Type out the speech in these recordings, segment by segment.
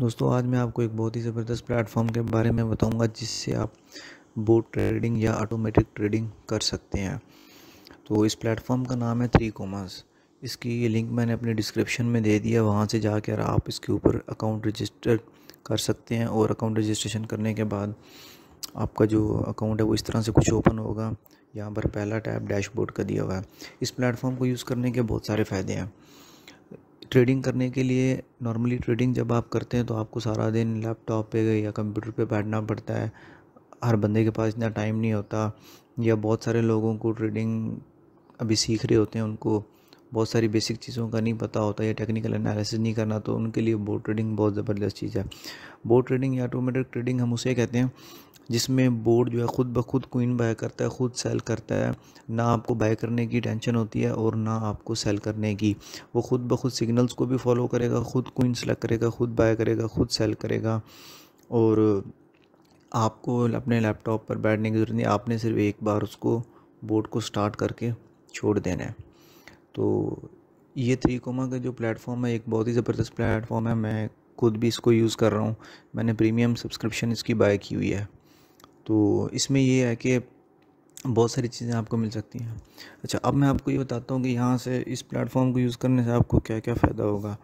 दोस्तों आज मैं आपको एक बहुत ही ज़बरदस्त प्लेटफॉर्म के बारे में बताऊंगा जिससे आप बोट ट्रेडिंग या ऑटोमेटिक ट्रेडिंग कर सकते हैं तो इस प्लेटफॉर्म का नाम है थ्री कॉमर्स इसकी ये लिंक मैंने अपने डिस्क्रिप्शन में दे दिया वहाँ से जाकर आप इसके ऊपर अकाउंट रजिस्टर कर सकते हैं और अकाउंट रजिस्ट्रेशन करने के बाद आपका जो अकाउंट है वो इस तरह से कुछ ओपन होगा यहाँ पर पहला टैब डैशबोर्ड का दिया हुआ है इस प्लेटफॉर्म को यूज़ करने के बहुत सारे फ़ायदे हैं ट्रेडिंग करने के लिए नॉर्मली ट्रेडिंग जब आप करते हैं तो आपको सारा दिन लैपटॉप पे या कंप्यूटर पे बैठना पड़ता है हर बंदे के पास इतना टाइम नहीं होता या बहुत सारे लोगों को ट्रेडिंग अभी सीख रहे होते हैं उनको बहुत सारी बेसिक चीज़ों का नहीं पता होता या टेक्निकल एनालिसिस नहीं करना तो उनके लिए बोट ट्रेडिंग बहुत ज़बरदस्त चीज़ है बोट ट्रेडिंग या ऑटोमेटिक ट्रेडिंग हम उसे कहते हैं जिसमें बोर्ड जो है ख़ुद ब खुद कोइन बाय करता है ख़ुद सेल करता है ना आपको बाय करने की टेंशन होती है और ना आपको सेल करने की वो ख़ुद ब खुद सिग्नल्स को भी फॉलो करेगा ख़ुद कोइन सेलेक्ट करेगा ख़ुद बाय करेगा ख़ुद सेल करेगा और आपको अपने लैपटॉप पर बैठने की ज़रूरत नहीं आपने सिर्फ एक बार उसको बोर्ड को स्टार्ट करके छोड़ देना है तो ये थ्री कोमा का जो प्लेटफॉर्म है एक बहुत ही ज़बरदस्त प्लेटफॉर्म है मैं खुद भी इसको यूज़ कर रहा हूँ मैंने प्रीमियम सब्सक्रिप्शन इसकी बाय की हुई है तो इसमें ये है कि बहुत सारी चीज़ें आपको मिल सकती हैं अच्छा अब मैं आपको ये बताता हूँ कि यहाँ से इस प्लेटफॉर्म को यूज़ करने से आपको क्या क्या फ़ायदा होगा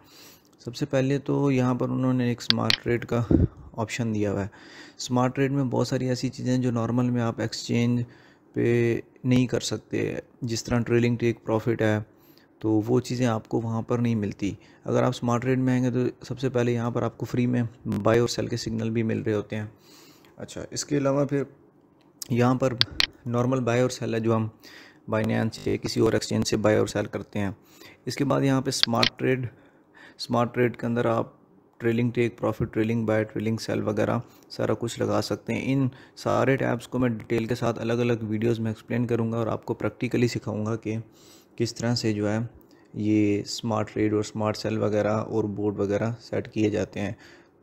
सबसे पहले तो यहाँ पर उन्होंने एक स्मार्ट रेट का ऑप्शन दिया हुआ है स्मार्ट रेट में बहुत सारी ऐसी चीज़ें हैं जो नॉर्मल में आप एक्सचेंज पे नहीं कर सकते जिस तरह ट्रेलिंग टेक प्रॉफिट है तो वो चीज़ें आपको वहाँ पर नहीं मिलती अगर आप स्मार्ट रेट में आएंगे तो सबसे पहले यहाँ पर आपको फ्री में बाय और सेल के सिग्नल भी मिल रहे होते हैं अच्छा इसके अलावा फिर यहाँ पर नॉर्मल बाय और सेल है जो हम बाइनेंस से किसी और एक्सचेंज से बाय और सेल करते हैं इसके बाद यहाँ पर स्मार्ट ट्रेड स्मार्ट ट्रेड के अंदर आप trailing take profit trailing buy trailing sell वगैरह सारा कुछ लगा सकते हैं इन सारे टैब्स को मैं डिटेल के साथ अलग अलग वीडियोस में एक्सप्लेन करूँगा और आपको प्रैक्टिकली सिखाऊँगा कि किस तरह से जो है ये स्मार्ट रेड और स्मार्ट सेल वगैरह और बोर्ड वगैरह सेट किए जाते हैं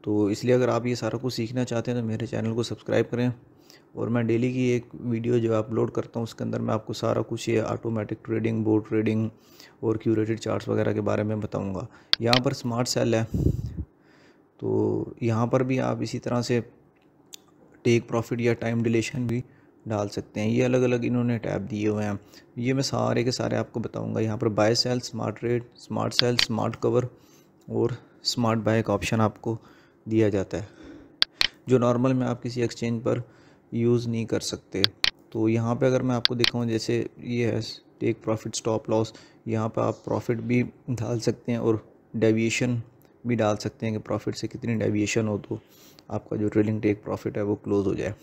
तो इसलिए अगर आप ये सारा कुछ सीखना चाहते हैं तो मेरे चैनल को सब्सक्राइब करें और मैं डेली की एक वीडियो जो अपलोड करता हूँ उसके अंदर मैं आपको सारा कुछ ये ऑटोमेटिक ट्रेडिंग बोर्ड ट्रेडिंग और क्यूरेटेड चार्ट्स वगैरह के बारे में बताऊँगा यहाँ पर स्मार्ट सेल है तो यहाँ पर भी आप इसी तरह से टेक प्रॉफिट या टाइम डिलेशन भी डाल सकते हैं ये अलग अलग इन्होंने टैब दिए हुए हैं ये मैं सारे के सारे आपको बताऊंगा यहाँ पर buy sell smart trade smart sell smart cover और स्मार्ट बाय का ऑप्शन आपको दिया जाता है जो नॉर्मल में आप किसी एक्सचेंज पर यूज़ नहीं कर सकते तो यहाँ पे अगर मैं आपको दिखाऊँ जैसे ये है टेक प्रॉफिट स्टॉप लॉस यहाँ पर आप प्रॉफिट भी डाल सकते हैं और डेविएशन भी डाल सकते हैं कि प्रॉफिट से कितनी डेविएशन हो तो आपका जो ट्रेलिंग टेक प्रॉफिट है वो क्लोज़ हो जाए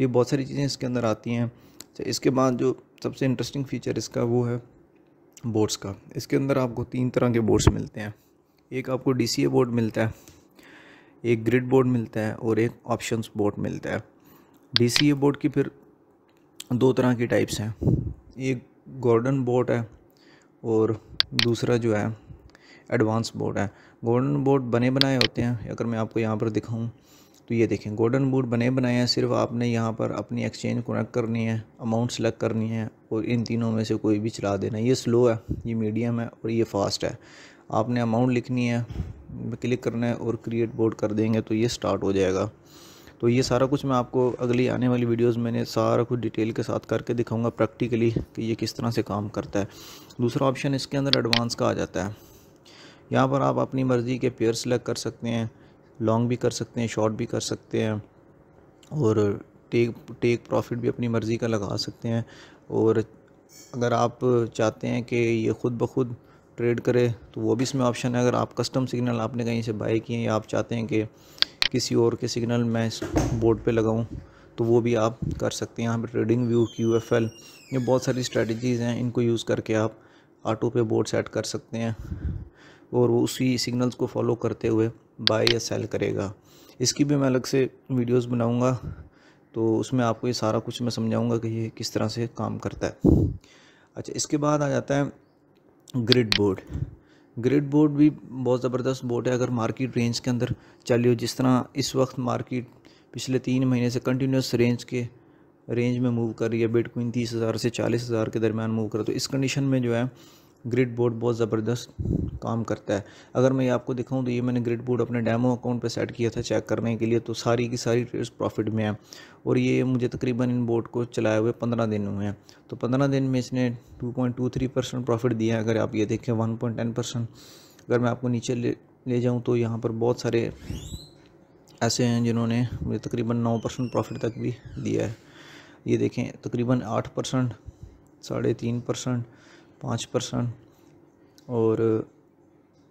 ये बहुत सारी चीज़ें इसके अंदर आती हैं तो इसके बाद जो सबसे इंटरेस्टिंग फ़ीचर इसका वो है बोर्ड्स का इसके अंदर आपको तीन तरह के बोर्ड्स मिलते हैं एक आपको डी बोर्ड मिलता है एक ग्रिड बोर्ड मिलता है और एक ऑप्शन बोर्ड मिलता है डी बोर्ड की फिर दो तरह की टाइप्स हैं एक गोल्डन बोर्ड है और दूसरा जो है एडवांस बोर्ड है गोल्डन बोर्ड बने बनाए होते हैं अगर मैं आपको यहाँ पर दिखाऊँ तो ये देखें गोल्डन बूट बने बनाए हैं सिर्फ आपने यहाँ पर अपनी एक्सचेंज कनेक्ट करनी है अमाउंट सेलेक्ट करनी है और इन तीनों में से कोई भी चला देना ये स्लो है ये मीडियम है और ये फास्ट है आपने अमाउंट लिखनी है क्लिक करना है और क्रिएट बोर्ड कर देंगे तो ये स्टार्ट हो जाएगा तो ये सारा कुछ मैं आपको अगली आने वाली वीडियोस मैंने सारा कुछ डिटेल के साथ करके दिखाऊंगा प्रैक्टिकली कि ये किस तरह से काम करता है दूसरा ऑप्शन इसके अंदर एडवांस का आ जाता है यहाँ पर आप अपनी मर्ज़ी के पेयर सेलेक्ट कर सकते हैं लॉन्ग भी कर सकते हैं शॉर्ट भी कर सकते हैं और टेक टेक प्रॉफिट भी अपनी मर्ज़ी का लगा सकते हैं और अगर आप चाहते हैं कि ये ख़ुद ब खुद ट्रेड करे तो वो भी इसमें ऑप्शन है अगर आप कस्टम सिग्नल आपने कहीं से बाई किए या आप चाहते हैं कि किसी और के सिग्नल मैं इस बोर्ड पे लगाऊं तो वो भी आप कर सकते हैं यहाँ पर trading view Q F L ये बहुत सारी स्ट्रेटजीज़ हैं इनको यूज़ करके आप ऑटो पे बोर्ड सेट कर सकते हैं और वो उसी सिग्नल्स को फॉलो करते हुए बाय या सेल करेगा इसकी भी मैं अलग से वीडियोस बनाऊंगा तो उसमें आपको ये सारा कुछ मैं समझाऊंगा कि ये किस तरह से काम करता है अच्छा इसके बाद आ जाता है ग्रिड बोर्ड ग्रिड बोर्ड भी बहुत ज़बरदस्त बोर्ड है अगर मार्केट रेंज के अंदर चलिए जिस तरह इस वक्त मार्केट पिछले तीन महीने से कंटिन्यूस रेंज के रेंज में मूव कर रही है बेटकुन तीस हज़ार से चालीस हज़ार के दरमियान मूव कर तो इस कंडीशन में जो है ग्रिड बोर्ड बहुत ज़बरदस्त काम करता है अगर मैं ये आपको दिखाऊं तो ये मैंने ग्रिड बोर्ड अपने डेमो अकाउंट पे सेट किया था चेक करने के लिए तो सारी की सारी ट्रेड्स प्रॉफिट में है और ये मुझे तकरीबन इन बोर्ड को चलाए हुए पंद्रह दिन हुए हैं तो पंद्रह दिन में इसने two point two three percent profit दिया है अगर आप ये देखें वन पॉइंट टेन परसेंट अगर मैं आपको नीचे ले ले जाऊँ तो यहाँ पर बहुत सारे ऐसे हैं जिन्होंने मुझे तकरीबन नौ परसेंट प्रॉफिट तक भी दिया है ये देखें तकरीबन आठ परसेंट साढ़े तीन परसेंट पाँच परसेंट और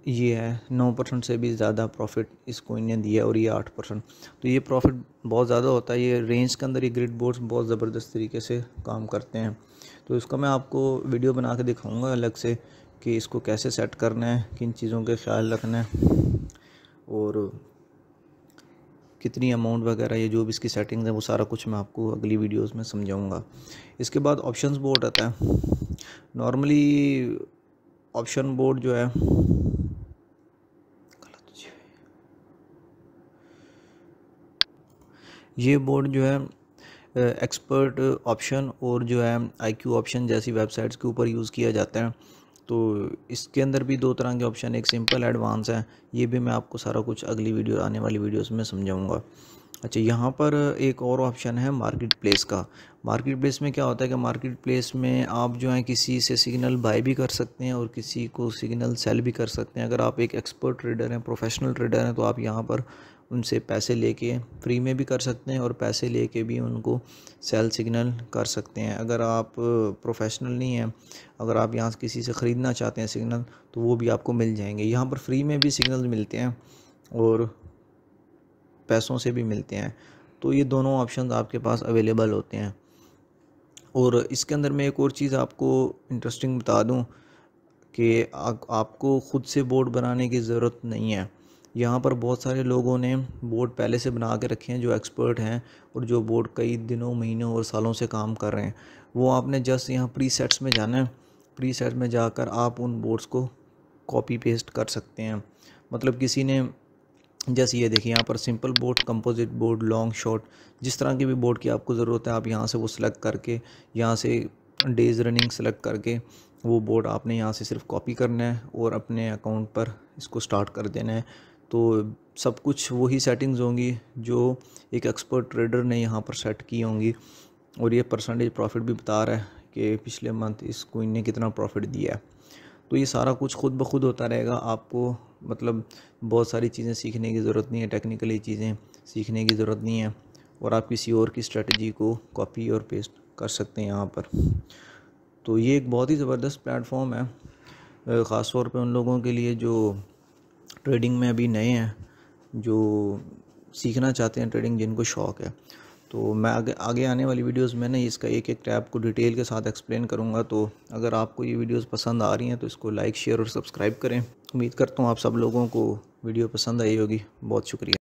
ये है नौ परसेंट से भी ज़्यादा प्रॉफिट इस कोइन ने दिया और ये आठ परसेंट तो ये प्रॉफिट बहुत ज़्यादा होता है ये रेंज के अंदर ये ग्रिड बोर्ड्स बहुत ज़बरदस्त तरीके से काम करते हैं तो इसका मैं आपको वीडियो बना के दिखाऊँगा अलग से कि इसको कैसे सेट करना है किन चीज़ों के ख्याल रखना है और कितनी अमाउंट वगैरह ये जो भी इसकी सेटिंग्स हैं वो सारा कुछ मैं आपको अगली वीडियोस में समझाऊंगा इसके बाद ऑप्शंस बोर्ड आता है नॉर्मली ऑप्शन बोर्ड जो है ये बोर्ड जो है एक्सपर्ट ऑप्शन और जो है आईक्यू ऑप्शन जैसी वेबसाइट्स के ऊपर यूज़ किया जाता है तो इसके अंदर भी दो तरह के ऑप्शन एक सिंपल एडवांस है ये भी मैं आपको सारा कुछ अगली वीडियो आने वाली वीडियोस में समझाऊंगा अच्छा यहाँ पर एक और ऑप्शन है मार्केट प्लेस का मार्केट प्लेस में क्या होता है कि मार्केट प्लेस में आप जो है किसी से सिग्नल बाय भी कर सकते हैं और किसी को सिग्नल सेल भी कर सकते हैं अगर आप एक एक्सपर्ट ट्रेडर हैं प्रोफेशनल ट्रेडर हैं तो आप यहाँ पर उनसे पैसे लेके फ्री में भी कर सकते हैं और पैसे लेके भी उनको सेल सिग्नल कर सकते हैं अगर आप प्रोफेशनल नहीं हैं अगर आप यहाँ किसी से ख़रीदना चाहते हैं सिग्नल तो वो भी आपको मिल जाएंगे यहाँ पर फ्री में भी सिग्नल मिलते हैं और पैसों से भी मिलते हैं तो ये दोनों ऑप्शन आपके पास अवेलेबल होते हैं और इसके अंदर मैं एक और चीज़ आपको इंटरेस्टिंग बता दूँ कि आपको ख़ुद से बोर्ड बनाने की ज़रूरत नहीं है यहाँ पर बहुत सारे लोगों ने बोर्ड पहले से बना के रखे हैं जो एक्सपर्ट हैं और जो बोर्ड कई दिनों महीनों और सालों से काम कर रहे हैं वो आपने जस्ट यहाँ प्री सेट्स में जाना है प्री सेट में जाकर आप उन बोर्ड्स को कॉपी पेस्ट कर सकते हैं मतलब किसी ने जैसे ये देखिए यहाँ पर simple bot composite bot long short जिस तरह की भी बोर्ड की आपको ज़रूरत है आप यहाँ से वो सिलेक्ट करके यहाँ से डेज रनिंग सेलेक्ट करके वो बोर्ड आपने यहाँ से सिर्फ कॉपी करना है और अपने अकाउंट पर इसको स्टार्ट कर देना है तो सब कुछ वही सेटिंग्स होंगी जो एक एक्सपर्ट ट्रेडर ने यहाँ पर सेट की होंगी और ये परसेंटेज प्रॉफिट भी बता रहा है कि पिछले मंथ इस कोइन ने कितना प्रॉफिट दिया है तो ये सारा कुछ खुद ब खुद होता रहेगा आपको मतलब बहुत सारी चीज़ें सीखने की ज़रूरत नहीं है टेक्निकली चीज़ें सीखने की ज़रूरत नहीं है और आप किसी और की स्ट्रेटजी को कॉपी और पेस्ट कर सकते हैं यहाँ पर तो ये एक बहुत ही ज़बरदस्त प्लेटफॉर्म है ख़ास तौर पे उन लोगों के लिए जो ट्रेडिंग में अभी नए हैं जो सीखना चाहते हैं ट्रेडिंग जिनको शौक़ है तो मैं आगे आगे आने वाली वीडियोस में ना इसका एक एक टैब को डिटेल के साथ एक्सप्लेन करूँगा तो अगर आपको ये वीडियोस पसंद आ रही हैं तो इसको लाइक शेयर और सब्सक्राइब करें उम्मीद करता हूँ आप सब लोगों को वीडियो पसंद आई होगी बहुत शुक्रिया